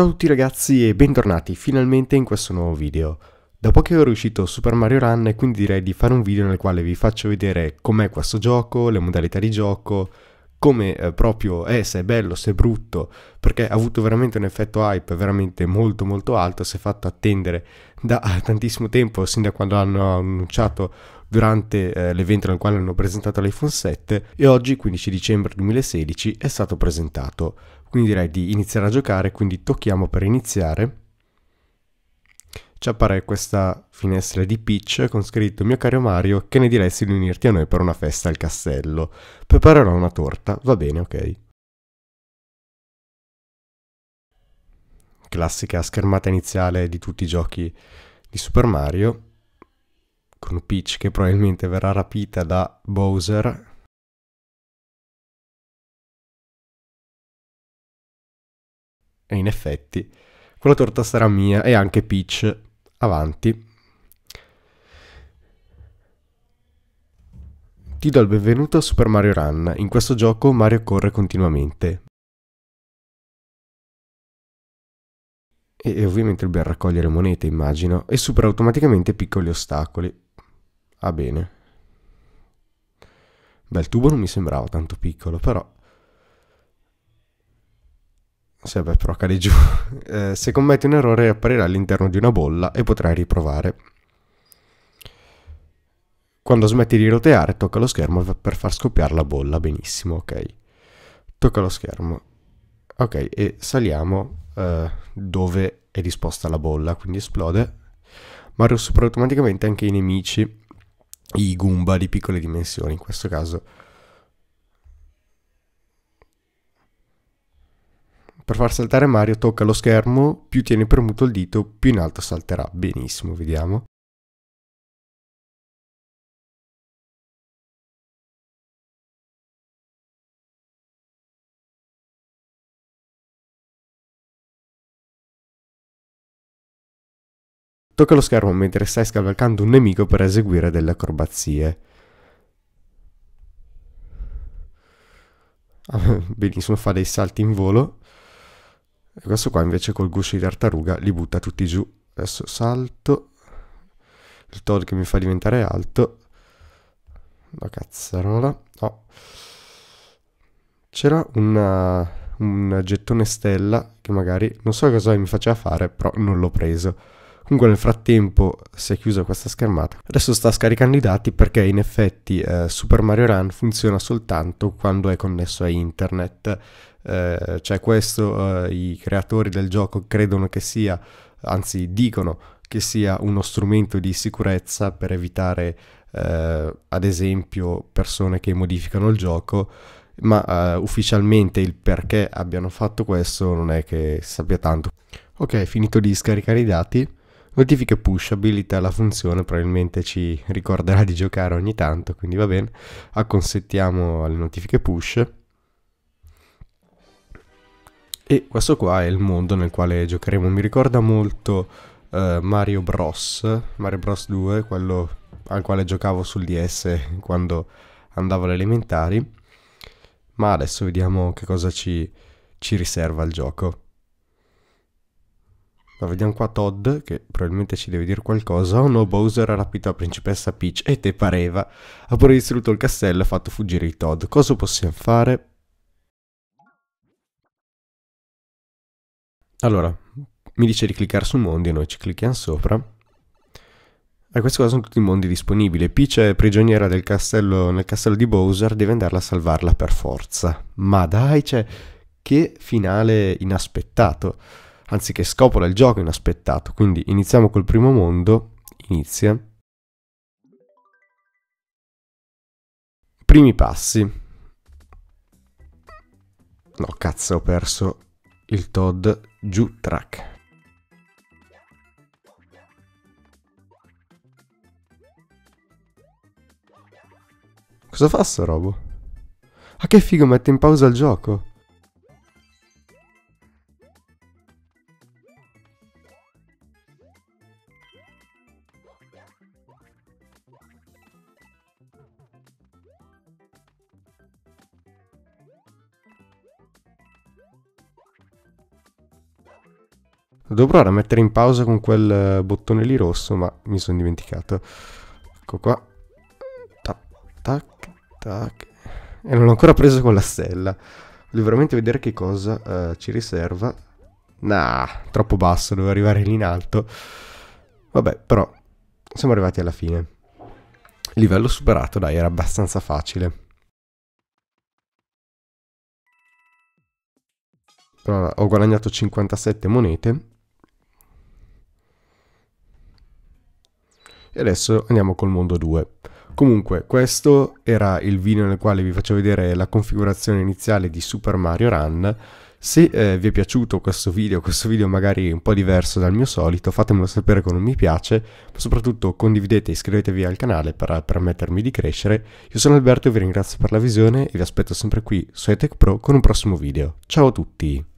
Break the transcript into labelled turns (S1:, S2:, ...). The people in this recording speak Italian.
S1: Ciao a tutti ragazzi e bentornati finalmente in questo nuovo video. Dopo che è uscito Super Mario Run quindi direi di fare un video nel quale vi faccio vedere com'è questo gioco, le modalità di gioco, come eh, proprio è, se è bello, se è brutto, perché ha avuto veramente un effetto hype veramente molto molto alto, si è fatto attendere da tantissimo tempo, sin da quando hanno annunciato durante eh, l'evento nel quale hanno presentato l'iPhone 7 e oggi 15 dicembre 2016 è stato presentato. Quindi direi di iniziare a giocare, quindi tocchiamo per iniziare. Ci appare questa finestra di Peach con scritto Mio caro Mario, che ne diresti di unirti a noi per una festa al castello? Preparerò una torta, va bene, ok. Classica schermata iniziale di tutti i giochi di Super Mario con Peach che probabilmente verrà rapita da Bowser E in effetti quella torta sarà mia e anche Peach avanti. Ti do il benvenuto a Super Mario Run. In questo gioco Mario corre continuamente. E, e ovviamente dobbiamo raccogliere monete, immagino, e supera automaticamente piccoli ostacoli. Ah bene. Beh, il tubo non mi sembrava tanto piccolo, però... Se beh, però cade giù. Eh, se commetti un errore apparirà all'interno di una bolla e potrai riprovare. Quando smetti di roteare, tocca lo schermo per far scoppiare la bolla. Benissimo, ok. Tocca lo schermo. Ok, e saliamo eh, dove è disposta la bolla, quindi esplode. Mario supera automaticamente anche i nemici i Goomba di piccole dimensioni, in questo caso. Per far saltare Mario tocca lo schermo, più tieni premuto il dito, più in alto salterà. Benissimo, vediamo. Tocca lo schermo mentre stai scavalcando un nemico per eseguire delle acrobazie. Ah, benissimo, fa dei salti in volo. E questo qua invece col guscio di tartaruga li butta tutti giù. Adesso salto. Il Todd che mi fa diventare alto. La cazzarola. No. Oh. C'era una, un gettone stella che magari non so cosa mi faceva fare, però non l'ho preso. Comunque nel frattempo si è chiusa questa schermata. Adesso sta scaricando i dati perché in effetti eh, Super Mario Run funziona soltanto quando è connesso a internet. Eh, cioè questo eh, i creatori del gioco credono che sia, anzi dicono che sia uno strumento di sicurezza per evitare eh, ad esempio persone che modificano il gioco ma uh, ufficialmente il perché abbiano fatto questo non è che sappia tanto. Ok, finito di scaricare i dati, Notifiche push abilita la funzione, probabilmente ci ricorderà di giocare ogni tanto, quindi va bene. Acconsentiamo le notifiche push. E questo qua è il mondo nel quale giocheremo. Mi ricorda molto uh, Mario Bros. Mario Bros 2, quello al quale giocavo sul DS quando andavo alle elementari. Ma adesso vediamo che cosa ci, ci riserva il gioco. No, vediamo qua Todd, che probabilmente ci deve dire qualcosa. Oh no, Bowser ha rapito la principessa Peach e te pareva. Ha pure distrutto il castello e fatto fuggire i Todd. Cosa possiamo fare? Allora, mi dice di cliccare su mondi e noi ci clicchiamo sopra. E questi qua sono tutti i mondi disponibili. Peach è prigioniera del castello, nel castello di Bowser, deve andarla a salvarla per forza. Ma dai, cioè, che finale inaspettato anziché scopola il gioco inaspettato. Quindi iniziamo col primo mondo, inizia. Primi passi. No, cazzo, ho perso il Todd giù track. Cosa fa sto robo? Ah che figo, mette in pausa il gioco. Devo provare a mettere in pausa con quel eh, bottone lì rosso, ma mi sono dimenticato. Ecco qua. Tac, tac, tac. E non l'ho ancora preso con la stella. Voglio veramente vedere che cosa uh, ci riserva. Nah, troppo basso, devo arrivare lì in alto. Vabbè, però siamo arrivati alla fine. livello superato, dai, era abbastanza facile. Però ho guadagnato 57 monete e adesso andiamo col mondo 2. Comunque, questo era il video nel quale vi faccio vedere la configurazione iniziale di Super Mario Run. Se eh, vi è piaciuto questo video, questo video magari un po' diverso dal mio solito, fatemelo sapere con un mi piace, ma soprattutto condividete e iscrivetevi al canale per permettermi di crescere. Io sono Alberto, vi ringrazio per la visione e vi aspetto sempre qui su Etech Pro con un prossimo video. Ciao a tutti!